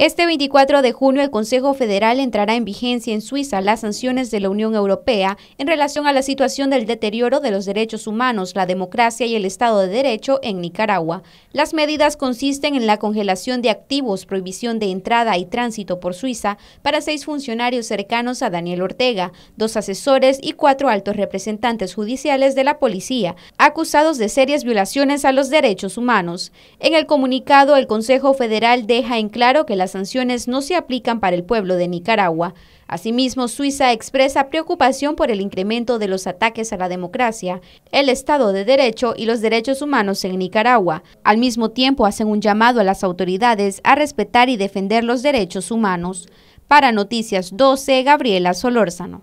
Este 24 de junio el Consejo Federal entrará en vigencia en Suiza las sanciones de la Unión Europea en relación a la situación del deterioro de los derechos humanos, la democracia y el Estado de Derecho en Nicaragua. Las medidas consisten en la congelación de activos, prohibición de entrada y tránsito por Suiza para seis funcionarios cercanos a Daniel Ortega, dos asesores y cuatro altos representantes judiciales de la policía, acusados de serias violaciones a los derechos humanos. En el comunicado, el Consejo Federal deja en claro que las sanciones no se aplican para el pueblo de Nicaragua. Asimismo, Suiza expresa preocupación por el incremento de los ataques a la democracia, el Estado de Derecho y los derechos humanos en Nicaragua. Al mismo tiempo, hacen un llamado a las autoridades a respetar y defender los derechos humanos. Para Noticias 12, Gabriela Solórzano.